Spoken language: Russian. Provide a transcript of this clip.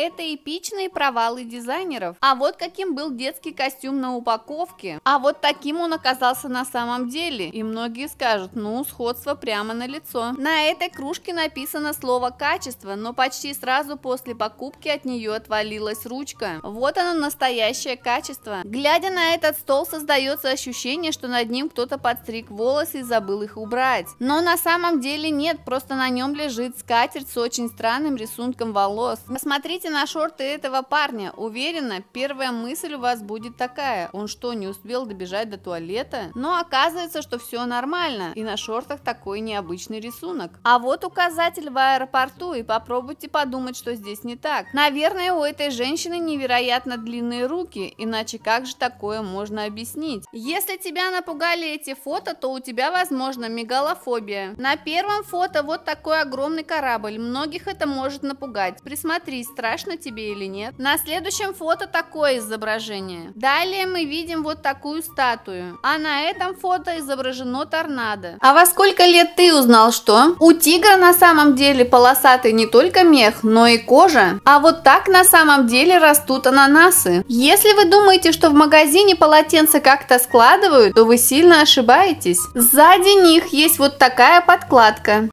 Это эпичные провалы дизайнеров. А вот каким был детский костюм на упаковке. А вот таким он оказался на самом деле. И многие скажут, ну, сходство прямо на лицо. На этой кружке написано слово «качество», но почти сразу после покупки от нее отвалилась ручка. Вот оно настоящее качество. Глядя на этот стол, создается ощущение, что над ним кто-то подстриг волосы и забыл их убрать. Но на самом деле нет, просто на нем лежит скатерть с очень странным рисунком волос. Посмотрите Посмотрите на шорты этого парня. Уверена, первая мысль у вас будет такая. Он что, не успел добежать до туалета? Но оказывается, что все нормально. И на шортах такой необычный рисунок. А вот указатель в аэропорту. И попробуйте подумать, что здесь не так. Наверное, у этой женщины невероятно длинные руки. Иначе как же такое можно объяснить? Если тебя напугали эти фото, то у тебя, возможно, мегалофобия. На первом фото вот такой огромный корабль. Многих это может напугать. Присмотрись, страшно страшно тебе или нет. На следующем фото такое изображение. Далее мы видим вот такую статую. А на этом фото изображено торнадо. А во сколько лет ты узнал, что? У тигра на самом деле полосатый не только мех, но и кожа. А вот так на самом деле растут ананасы. Если вы думаете, что в магазине полотенца как-то складывают, то вы сильно ошибаетесь. Сзади них есть вот такая подкладка.